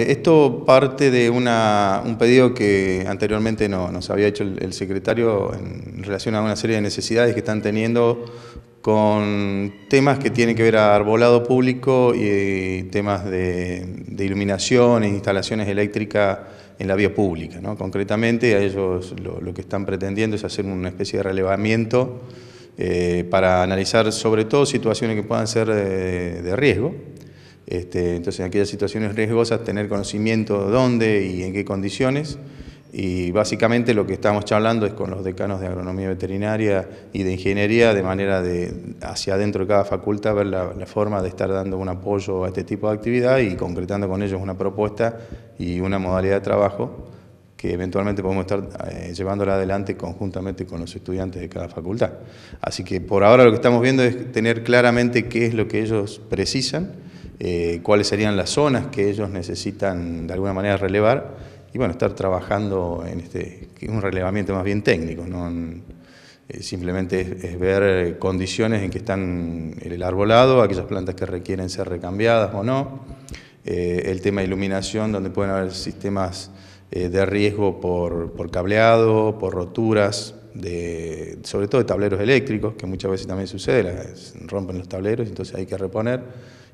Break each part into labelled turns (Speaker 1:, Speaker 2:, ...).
Speaker 1: Eh, esto parte de un pedido que anteriormente nos había hecho el, secretario en relación a una serie de necesidades que están teniendo con temas que tienen que ver a arbolado público y temas de, iluminación e instalaciones eléctricas en la vía pública. ¿no? Concretamente, a ellos lo, que están pretendiendo es hacer una especie de relevamiento eh, para analizar sobre todo situaciones que puedan ser eh, de riesgo este, entonces, en aquellas situaciones riesgosas, tener conocimiento de dónde y en qué condiciones. Y básicamente lo que estamos charlando es con los decanos de agronomía veterinaria y de ingeniería, de manera de hacia adentro de cada facultad ver la, forma de estar dando un apoyo a este tipo de actividad y concretando con ellos una propuesta y una modalidad de trabajo que eventualmente podemos estar eh, llevándola adelante conjuntamente con los estudiantes de cada facultad. Así que por ahora lo que estamos viendo es tener claramente qué es lo que ellos precisan eh, cuáles serían las zonas que ellos necesitan de alguna manera relevar y bueno, estar trabajando en este, un relevamiento más bien técnico, ¿no? Eh, simplemente es, ver condiciones en que están el arbolado, aquellas plantas que requieren ser recambiadas o no, eh, el tema de iluminación, donde pueden haber sistemas de riesgo por cableado, por roturas, de, sobre todo de tableros eléctricos, que muchas veces también sucede, rompen los tableros, entonces hay que reponer.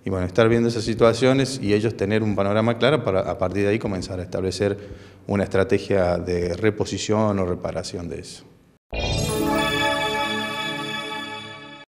Speaker 1: Y bueno, estar viendo esas situaciones y ellos tener un panorama claro para a partir de ahí comenzar a establecer una estrategia de reposición o reparación de eso.